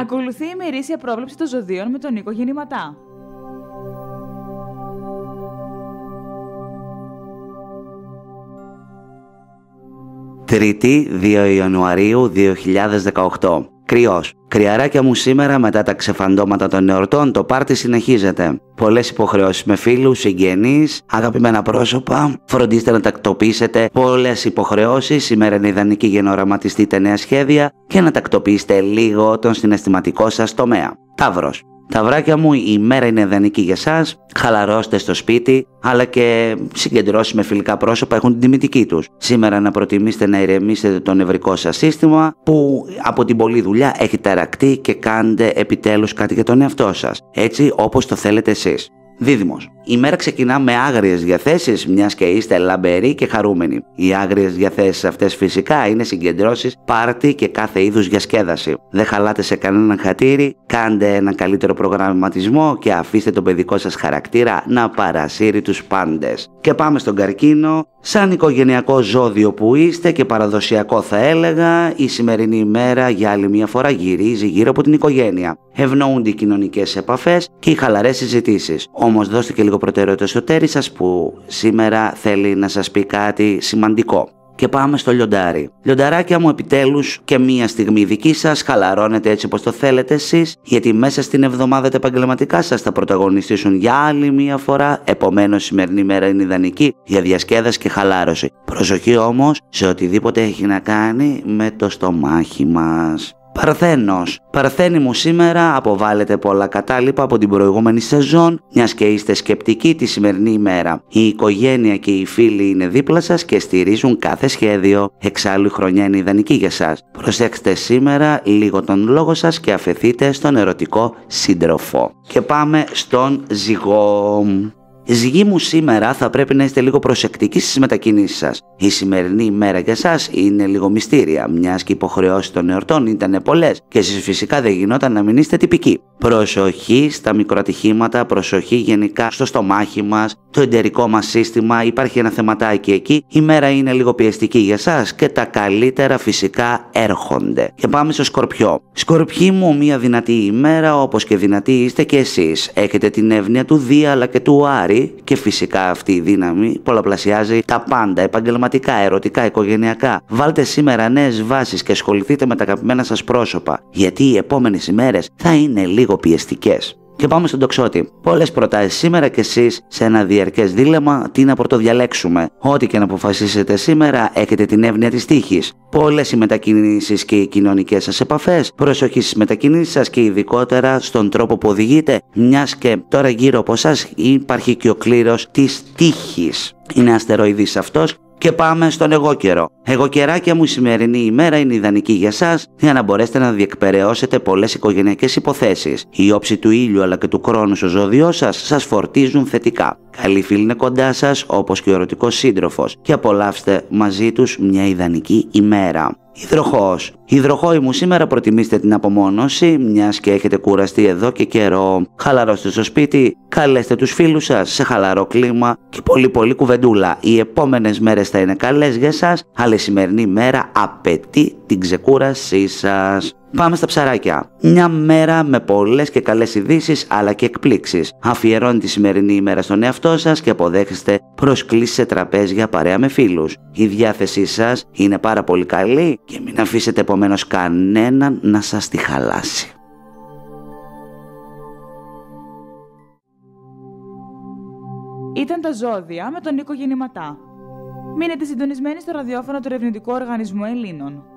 Ακολουθεί η ημερήσια πρόβλεψη των ζωδίων με τον Νίκο Γεννηματά. Τρίτη 2 Ιανουαρίου 2018 Κρυός. Κρυαράκια μου σήμερα μετά τα ξεφαντώματα των εορτών το πάρτι συνεχίζεται. Πολλές υποχρεώσεις με φίλους, συγγενείς, αγαπημένα πρόσωπα. Φροντίστε να τακτοποιήσετε πολλές υποχρεώσεις. Σήμερα είναι ιδανική για να οραματιστείτε νέα σχέδια και να τακτοποιήσετε λίγο τον συναισθηματικό σας τομέα. Ταύρος. Τα βράκια μου, η μέρα είναι ιδανική για εσάς. Χαλαρώστε στο σπίτι, αλλά και συγκεντρώσει με φιλικά πρόσωπα έχουν την τιμητική τους. Σήμερα να προτιμήσετε να ηρεμήσετε το νευρικό σας σύστημα, που από την πολλή δουλειά έχει ταρακτεί και κάντε επιτέλους κάτι για τον εαυτό σας. Έτσι όπως το θέλετε εσείς. Δίδυμος. Η μέρα ξεκινά με άγριες διαθέσεις, μιας και είστε λαμπεροί και χαρούμενοι. Οι άγριες διαθέσεις αυτές φυσικά είναι συγκεντρώσεις, πάρτι και κάθε είδους διασκέδαση. Δεν χαλάτε σε κανέναν χατήρι, κάντε ένα καλύτερο προγραμματισμό και αφήστε τον παιδικό σας χαρακτήρα να παρασύρει τους πάντες. Και πάμε στον καρκίνο. Σαν οικογενειακό ζώδιο που είστε και παραδοσιακό θα έλεγα, η σημερινή ημέρα για άλλη μια φορά γυρίζει γύρω από την οικογένεια. Ευνοούνται οι κοινωνικές επαφές και οι χαλαρές συζητήσεις. Όμως δώστε και λίγο προτεραιότητα στο τέρι σας που σήμερα θέλει να σας πει κάτι σημαντικό. Και πάμε στο λιοντάρι. Λιονταράκια μου, επιτέλους και μία στιγμή δική σας, χαλαρώνετε έτσι όπως το θέλετε εσείς, γιατί μέσα στην εβδομάδα τα επαγγελματικά σας θα πρωταγωνιστήσουν για άλλη μία φορά. Επομένως, η σημερινή μέρα είναι ιδανική για διασκέδαση και χαλάρωση. Προσοχή όμως σε οτιδήποτε έχει να κάνει με το στομάχι μας. Παρθένος. Παρθένη μου σήμερα αποβάλλετε πολλά κατάλοιπα από την προηγούμενη σεζόν, μιας και είστε σκεπτικοί τη σημερινή ημέρα. Η οικογένεια και οι φίλοι είναι δίπλα σας και στηρίζουν κάθε σχέδιο. Εξάλλου η χρονιά είναι ιδανική για σας. Προσέξτε σήμερα λίγο τον λόγο σας και αφαιθείτε στον ερωτικό σύντροφο. Και πάμε στον ζυγό. Ζυγή μου σήμερα θα πρέπει να είστε λίγο προσεκτικοί στις μετακινήσεις σας. Η σημερινή ημέρα για σας είναι λίγο μυστήρια, μιας και οι υποχρεώσεις των εορτών ήταν πολλές και εσείς φυσικά δεν γινόταν να μην είστε τυπικοί. Προσοχή στα μικροατυχήματα, προσοχή γενικά στο στομάχι μας, το εντερικό μας σύστημα, υπάρχει ένα θεματάκι εκεί. Η μέρα είναι λίγο πιεστική για σας και τα καλύτερα φυσικά έρχονται. Και πάμε στο Σκορπιό. Σκορπιό μου, μια δυνατή ημέρα όπως και δυνατή είστε και εσείς. Έχετε την εύνοια του Δία αλλά και του Άρη και φυσικά αυτή η δύναμη πολλαπλασιάζει τα πάντα, επαγγελματικά, ερωτικά, οικογενειακά. Βάλτε σήμερα νέες βάσεις και ασχοληθείτε με τα αγαπημένα σας πρόσωπα, γιατί οι επόμενες ημέρες θα είναι λίγο πιεστικές. Και πάμε στον τοξότη. Πολλές προτάσεις σήμερα και εσείς σε ένα διαρκές δίλεμα τι να πρωτοδιαλέξουμε. Ό,τι και να αποφασίσετε σήμερα έχετε την εύνοια της τύχης. Πολλές οι μετακινήσεις και οι κοινωνικές σας επαφές, προσοχή στις μετακινήσεις σας και ειδικότερα στον τρόπο που οδηγείτε, μιας και τώρα γύρω από εσά υπάρχει και ο κλήρος της τύχης. Είναι αστεροειδής αυτός και πάμε στον εγώ καιρό. Εγώ καιράκια μου η σημερινή ημέρα είναι ιδανική για εσά για να μπορέσετε να διεκπεραιώσετε πολλές οικογενειακές υποθέσεις. Η όψη του ήλιου αλλά και του χρόνου στο ζώδιό σας σας φορτίζουν θετικά. Καλοί φίλοι είναι κοντά σας όπως και ο ερωτικός σύντροφος, και απολαύστε μαζί τους μια ιδανική ημέρα. Υδροχός. Υδροχόοι μου σήμερα προτιμήστε την απομόνωση, μιας και έχετε κουραστεί εδώ και καιρό. Χαλαρώστε στο σπίτι, καλέστε τους φίλους σας, σε χαλαρό κλίμα και πολύ πολύ κουβεντούλα. Οι επόμενες μέρες θα είναι καλές για σας, αλλά η σημερινή μέρα απαιτεί την ξεκούρασή σας. Πάμε στα ψαράκια. Μια μέρα με πολλές και καλές ειδήσεις αλλά και εκπλήξεις. Αφιερώνει τη σημερινή ημέρα στον εαυτό σας και αποδέχεστε προσκλήσεις σε τραπέζια παρέα με φίλους. Η διάθεσή σας είναι πάρα πολύ καλή και μην αφήσετε επομένως κανέναν να σας τη χαλάσει. Ήταν τα ζώδια με τον Νίκο Γεννηματά. Μείνετε συντονισμένοι στο ραδιόφωνο του Ερευνητικού Οργανισμού Ελλήνων.